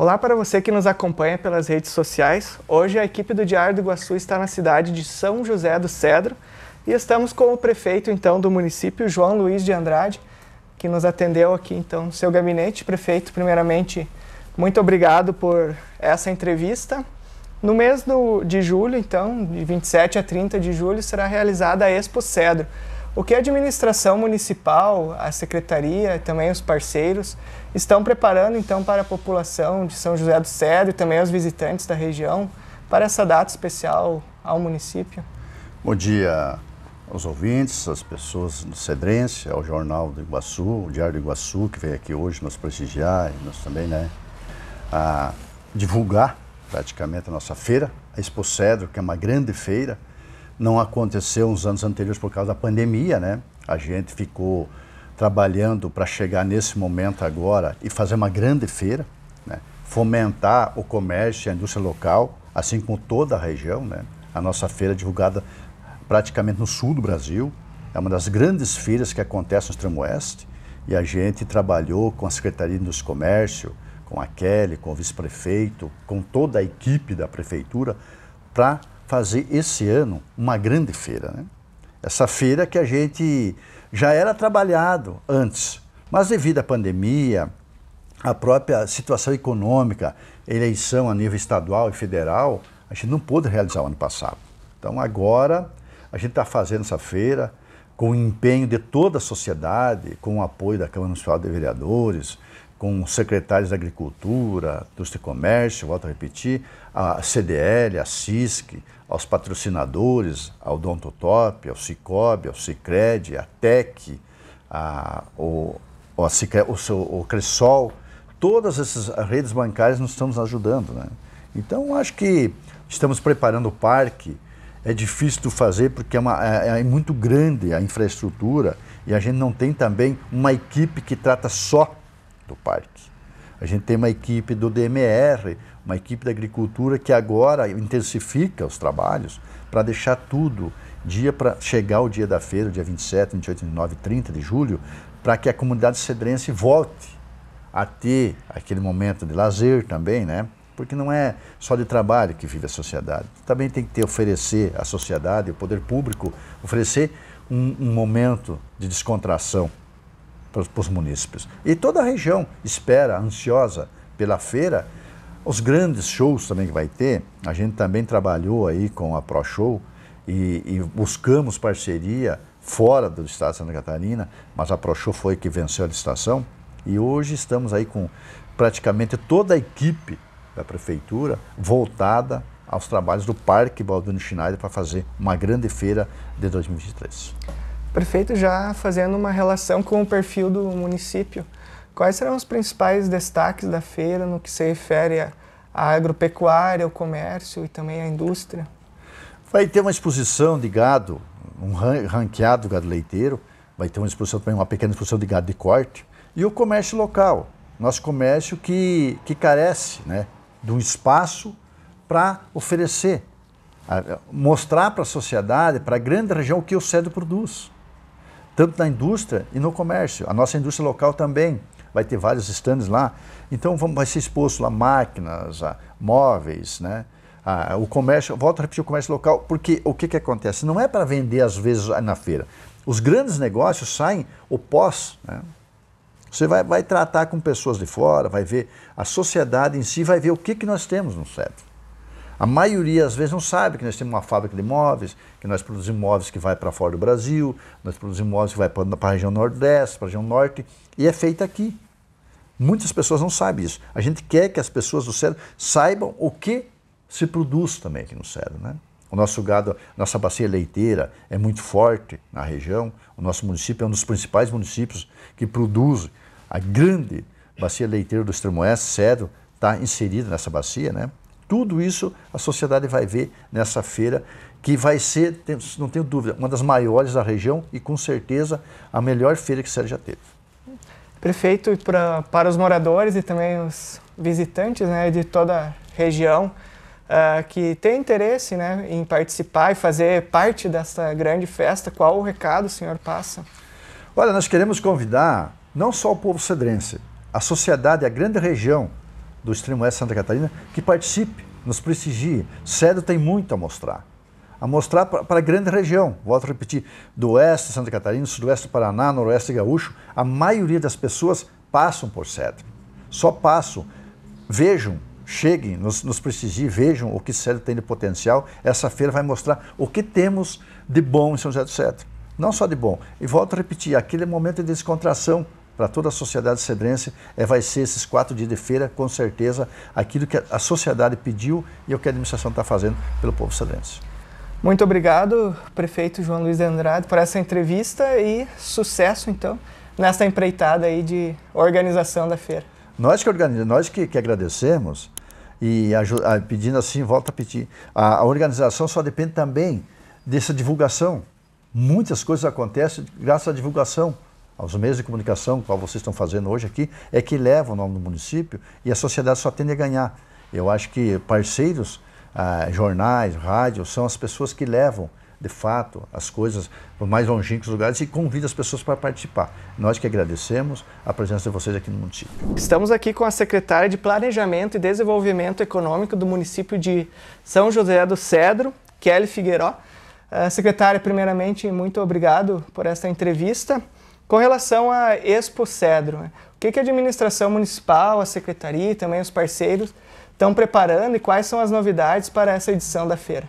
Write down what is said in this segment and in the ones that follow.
Olá para você que nos acompanha pelas redes sociais. Hoje a equipe do Diário do Iguaçu está na cidade de São José do Cedro e estamos com o prefeito então do município, João Luiz de Andrade, que nos atendeu aqui então no seu gabinete. Prefeito, primeiramente, muito obrigado por essa entrevista. No mês do, de julho, então, de 27 a 30 de julho, será realizada a Expo Cedro o que a administração municipal, a secretaria, também os parceiros estão preparando então para a população de São José do Cedro e também os visitantes da região para essa data especial ao município? Bom dia aos ouvintes, às pessoas do Cedrense, ao Jornal do Iguaçu, o Diário do Iguaçu, que veio aqui hoje nos prestigiar e nós também, né, a divulgar praticamente a nossa feira, a Expo Cedro, que é uma grande feira, não aconteceu uns anos anteriores por causa da pandemia, né? A gente ficou trabalhando para chegar nesse momento agora e fazer uma grande feira, né? fomentar o comércio e a indústria local, assim como toda a região, né? A nossa feira é divulgada praticamente no sul do Brasil, é uma das grandes feiras que acontece no extremo oeste e a gente trabalhou com a Secretaria do Comércio, com a Kelly, com o vice-prefeito, com toda a equipe da prefeitura para fazer esse ano uma grande feira. Né? Essa feira que a gente já era trabalhado antes, mas devido à pandemia, à própria situação econômica, eleição a nível estadual e federal, a gente não pôde realizar o ano passado. Então agora a gente está fazendo essa feira com o empenho de toda a sociedade, com o apoio da Câmara Municipal de Vereadores, com secretários da Agricultura, Indústria e Comércio, volto a repetir, a CDL, a CISC, aos patrocinadores, ao Dontotop, ao Cicobi, ao Cicred, a TEC, a, o, o, o, o Cressol, todas essas redes bancárias nos estamos ajudando. Né? Então, acho que estamos preparando o parque, é difícil de fazer porque é, uma, é, é, muito grande a infraestrutura e a gente não tem também uma equipe que trata só do parque. A gente tem uma equipe do DMR, uma equipe da agricultura que agora intensifica os trabalhos para deixar tudo dia para chegar o dia da feira, dia 27, 28, 29, 30 de julho, para que a comunidade cedrense volte a ter aquele momento de lazer também, né? Porque não é só de trabalho que vive a sociedade. Também tem que ter oferecer à sociedade, ao poder público, oferecer um, um momento de descontração para os munícipes. E toda a região espera, ansiosa, pela feira. Os grandes shows também que vai ter, a gente também trabalhou aí com a ProShow e, e buscamos parceria fora do estado de Santa Catarina, mas a ProShow foi que venceu a licitação e hoje estamos aí com praticamente toda a equipe da prefeitura voltada aos trabalhos do Parque Baldino Schneider para fazer uma grande feira de 2023. Prefeito, já fazendo uma relação com o perfil do município, quais serão os principais destaques da feira no que se refere à agropecuária, ao comércio e também à indústria? Vai ter uma exposição de gado, um ranqueado gado leiteiro, vai ter uma exposição também, uma pequena exposição de gado de corte, e o comércio local, nosso comércio que, que carece né, de um espaço para oferecer, mostrar para a sociedade, para a grande região o que o CEDO produz tanto na indústria e no comércio. A nossa indústria local também vai ter vários stands lá. Então vamos, vai ser exposto lá máquinas, a móveis, né? A, o comércio, volto a repetir, o comércio local, porque o que, que acontece? Não é para vender às vezes na feira. Os grandes negócios saem o pós, né? Você vai, vai tratar com pessoas de fora, vai ver a sociedade em si, vai ver o que, que nós temos no CEP. A maioria, às vezes, não sabe que nós temos uma fábrica de imóveis, que nós produzimos imóveis que vai para fora do Brasil, nós produzimos imóveis que vai para a região nordeste, para a região norte, e é feita aqui. Muitas pessoas não sabem isso. A gente quer que as pessoas do cérebro saibam o que se produz também aqui no cérebro, né? O nosso gado, nossa bacia leiteira é muito forte na região. O nosso município é um dos principais municípios que produz a grande bacia leiteira do extremo oeste, Cedro, está inserida nessa bacia, né? Tudo isso a sociedade vai ver nessa feira, que vai ser, não tenho dúvida, uma das maiores da região e com certeza a melhor feira que Sérgio já teve. Prefeito, pra, para os moradores e também os visitantes né, de toda a região uh, que tem interesse né, em participar e fazer parte dessa grande festa, qual o recado o senhor passa? Olha, nós queremos convidar não só o povo cedrense, a sociedade, a grande região do extremo oeste de Santa Catarina, que participe, nos prestigie. Cedo tem muito a mostrar. A mostrar para a grande região, volto a repetir, do oeste de Santa Catarina, sudoeste do Paraná, noroeste gaúcho, a maioria das pessoas passam por Cedro. Só passam. Vejam, cheguem, nos, nos prestigiem, vejam o que Cedro tem de potencial. Essa feira vai mostrar o que temos de bom em São José do Cedro. Não só de bom. E volto a repetir, aquele momento de descontração para toda a sociedade cedrense, é, vai ser esses quatro dias de feira, com certeza, aquilo que a sociedade pediu e o que a administração está fazendo pelo povo cedrense. Muito obrigado, prefeito João Luiz de Andrade, por essa entrevista e sucesso, então, nesta empreitada aí de organização da feira. Nós que organizamos, nós que, que agradecemos e a, pedindo assim, volta a pedir, a, a organização só depende também dessa divulgação. Muitas coisas acontecem graças à divulgação aos meios de comunicação, como vocês estão fazendo hoje aqui, é que leva o nome do município e a sociedade só tende a ganhar. Eu acho que parceiros, ah, jornais, rádio, são as pessoas que levam, de fato, as coisas para os mais longínquos lugares e convidam as pessoas para participar. Nós que agradecemos a presença de vocês aqui no município. Estamos aqui com a secretária de Planejamento e Desenvolvimento Econômico do município de São José do Cedro, Kelly Figueiró. Uh, secretária, primeiramente, muito obrigado por esta entrevista. Com relação à Expo Cedro, né? o que, a administração municipal, a secretaria e também os parceiros estão preparando e quais são as novidades para essa edição da feira?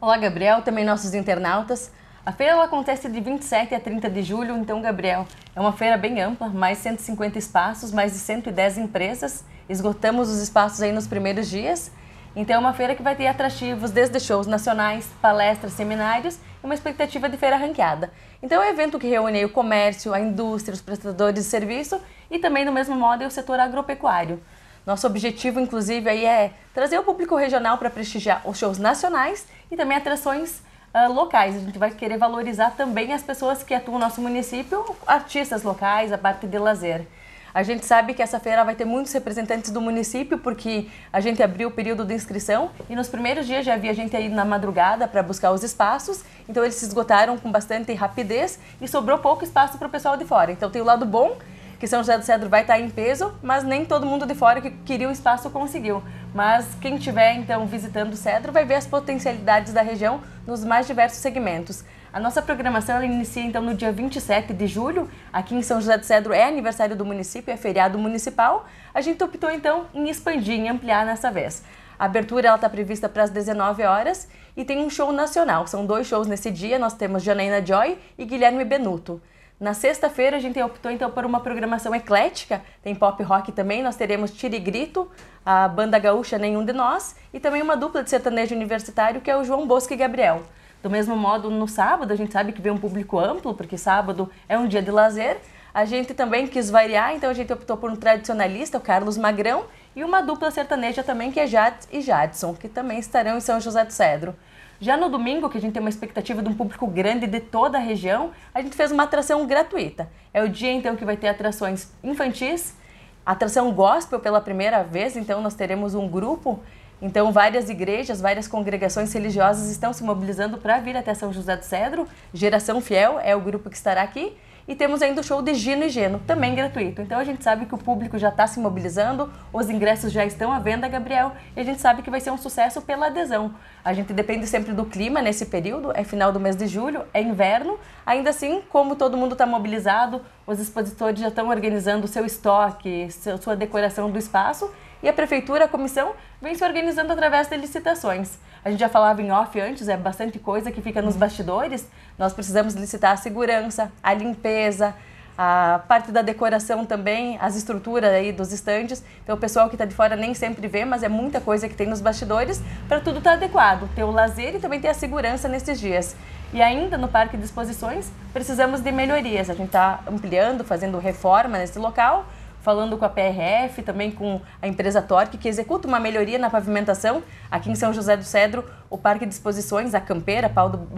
Olá, Gabriel, também nossos internautas. A feira acontece de 27 a 30 de julho, então, Gabriel, é uma feira bem ampla, mais 150 espaços, mais de 110 empresas. Esgotamos os espaços aí nos primeiros dias. Então, é uma feira que vai ter atrativos desde shows nacionais, palestras, seminários e uma expectativa de feira ranqueada. Então é um evento que reúne o comércio, a indústria, os prestadores de serviço e também, do mesmo modo, é o setor agropecuário. Nosso objetivo, inclusive, aí é trazer o público regional para prestigiar os shows nacionais e também atrações uh, locais. A gente vai querer valorizar também as pessoas que atuam no nosso município, artistas locais, a parte de lazer. A gente sabe que essa feira vai ter muitos representantes do município, porque a gente abriu o período de inscrição e nos primeiros dias já havia gente aí na madrugada para buscar os espaços, então eles se esgotaram com bastante rapidez e sobrou pouco espaço para o pessoal de fora. Então tem o lado bom que São José do Cedro vai estar tá em peso, mas nem todo mundo de fora que queria o espaço conseguiu. Mas quem estiver então visitando o Cedro vai ver as potencialidades da região nos mais diversos segmentos. A nossa programação ela inicia então no dia 27 de julho, aqui em São José do Cedro é aniversário do município, é feriado municipal. A gente optou então em expandir, em ampliar nessa vez. A abertura está prevista para as 19 horas e tem um show nacional. São dois shows nesse dia, nós temos Janaína Joy e Guilherme Benuto. Na sexta-feira a gente optou então por uma programação eclética, tem pop rock também, nós teremos Tire Grito, a banda gaúcha Nenhum de Nós e também uma dupla de sertanejo universitário que é o João Bosco e Gabriel. Do mesmo modo, no sábado, a gente sabe que vem um público amplo, porque sábado é um dia de lazer. A gente também quis variar, então a gente optou por um tradicionalista, o Carlos Magrão, e uma dupla sertaneja também, que é Jades e Jadson, que também estarão em São José do Cedro. Já no domingo, que a gente tem uma expectativa de um público grande de toda a região, a gente fez uma atração gratuita. É o dia então que vai ter atrações infantis, atração gospel pela primeira vez, então nós teremos um grupo então, várias igrejas, várias congregações religiosas estão se mobilizando para vir até São José do Cedro. Geração Fiel é o grupo que estará aqui. E temos ainda o show de Gino e Geno, também gratuito. Então a gente sabe que o público já está se mobilizando, os ingressos já estão à venda, Gabriel, e a gente sabe que vai ser um sucesso pela adesão. A gente depende sempre do clima nesse período, é final do mês de julho, é inverno. Ainda assim, como todo mundo está mobilizado, os expositores já estão organizando o seu estoque, sua decoração do espaço e a prefeitura, a comissão, vem se organizando através de licitações. A gente já falava em off antes, é bastante coisa que fica nos uhum. bastidores. Nós precisamos licitar a segurança, a limpeza, a parte da decoração também, as estruturas aí dos estandes. Então o pessoal que está de fora nem sempre vê, mas é muita coisa que tem nos bastidores para tudo estar tá adequado, ter o lazer e também ter a segurança nesses dias. E ainda no Parque de Exposições, precisamos de melhorias. A gente está ampliando, fazendo reforma nesse local falando com a PRF, também com a empresa Torque, que executa uma melhoria na pavimentação aqui em São José do Cedro. O Parque de Exposições, a Campeira,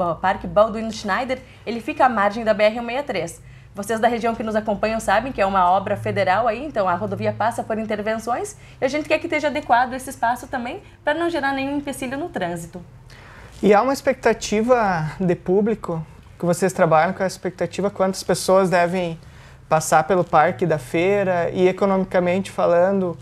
o Parque Baldwin Schneider, ele fica à margem da BR-163. Vocês da região que nos acompanham sabem que é uma obra federal aí, então a rodovia passa por intervenções e a gente quer que esteja adequado esse espaço também para não gerar nenhum empecilho no trânsito. E há uma expectativa de público que vocês trabalham com a expectativa quantas pessoas devem passar pelo parque da feira e economicamente falando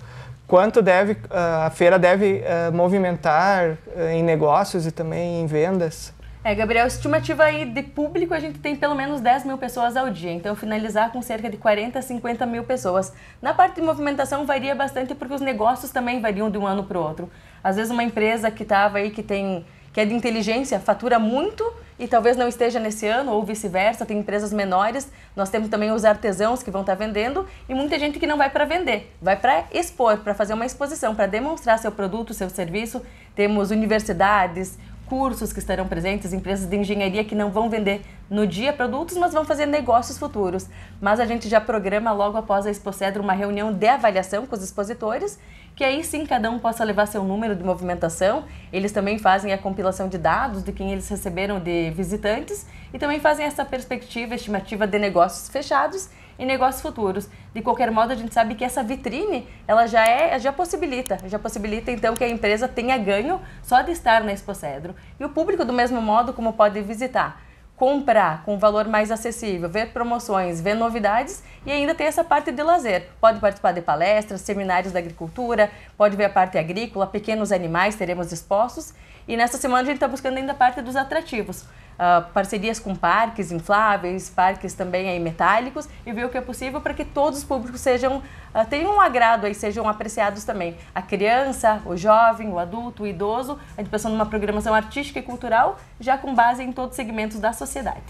quanto deve ah, a feira deve ah, movimentar ah, em negócios e também em vendas? É, Gabriel, estimativa aí de público a gente tem pelo menos 10 mil pessoas ao dia, então finalizar com cerca de 40 50 mil pessoas. Na parte de movimentação varia bastante porque os negócios também variam de um ano para o outro. Às vezes uma empresa que estava aí que tem que é de inteligência, fatura muito e talvez não esteja nesse ano, ou vice-versa, tem empresas menores. Nós temos também os artesãos que vão estar vendendo e muita gente que não vai para vender, vai para expor, para fazer uma exposição, para demonstrar seu produto, seu serviço. Temos universidades, cursos que estarão presentes, empresas de engenharia que não vão vender no dia produtos, mas vão fazer negócios futuros. Mas a gente já programa logo após a Expocedro uma reunião de avaliação com os expositores, que aí sim cada um possa levar seu número de movimentação. Eles também fazem a compilação de dados de quem eles receberam de visitantes e também fazem essa perspectiva estimativa de negócios fechados e negócios futuros. De qualquer modo, a gente sabe que essa vitrine, ela já é, já possibilita, já possibilita então que a empresa tenha ganho só de estar na Expocedro. E o público do mesmo modo como pode visitar comprar com valor mais acessível, ver promoções, ver novidades e ainda tem essa parte de lazer. Pode participar de palestras, seminários da agricultura, pode ver a parte agrícola, pequenos animais teremos expostos. E nessa semana a gente está buscando ainda a parte dos atrativos uh, parcerias com parques infláveis, parques também aí metálicos e ver o que é possível para que todos os públicos sejam uh, tenham um agrado aí, sejam apreciados também. A criança, o jovem, o adulto, o idoso, a gente pensando numa programação artística e cultural já com base em todos os segmentos da sociedade.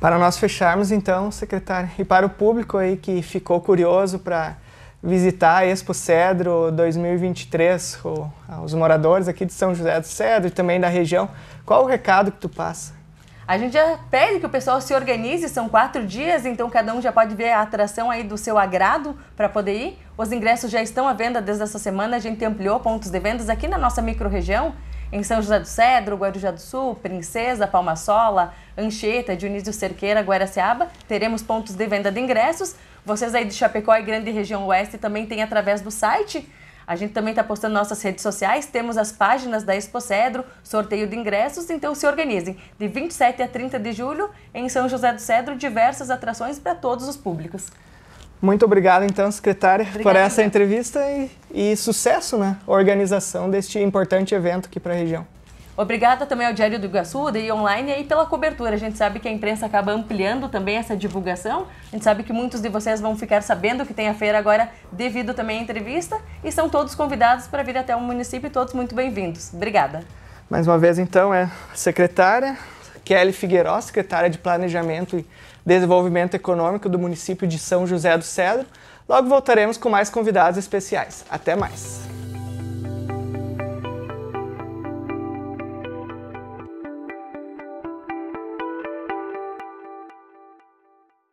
Para nós fecharmos então, secretário e para o público aí que ficou curioso para visitar a Expo Cedro 2023, o, ah, os moradores aqui de São José do Cedro e também da região, qual o recado que tu passa? A gente já pede que o pessoal se organize, são quatro dias, então cada um já pode ver a atração aí do seu agrado para poder ir. Os ingressos já estão à venda desde essa semana, a gente ampliou pontos de vendas aqui na nossa micro-região, em São José do Cedro, Guarujá do Sul, Princesa, Sola, Anchieta, Dionísio Cerqueira, Guaraciaba. Teremos pontos de venda de ingressos. Vocês aí de Chapecó e Grande Região Oeste também têm através do site a gente também está postando nossas redes sociais, temos as páginas da Expo Cedro, sorteio de ingressos, então se organizem. De 27 a 30 de julho, em São José do Cedro, diversas atrações para todos os públicos. Muito obrigado, então, secretária, Obrigada, por essa entrevista e, e sucesso na né, organização deste importante evento aqui para a região. Obrigada também ao Diário do Iguaçu, da Online, aí pela cobertura. A gente sabe que a imprensa acaba ampliando também essa divulgação. A gente sabe que muitos de vocês vão ficar sabendo que tem a feira agora devido também à entrevista e são todos convidados para vir até o município e todos muito bem-vindos. Obrigada. Mais uma vez, então, é a secretária Kelly Figueiró, secretária de Planejamento e Desenvolvimento Econômico do município de São José do Cedro. Logo voltaremos com mais convidados especiais. Até mais!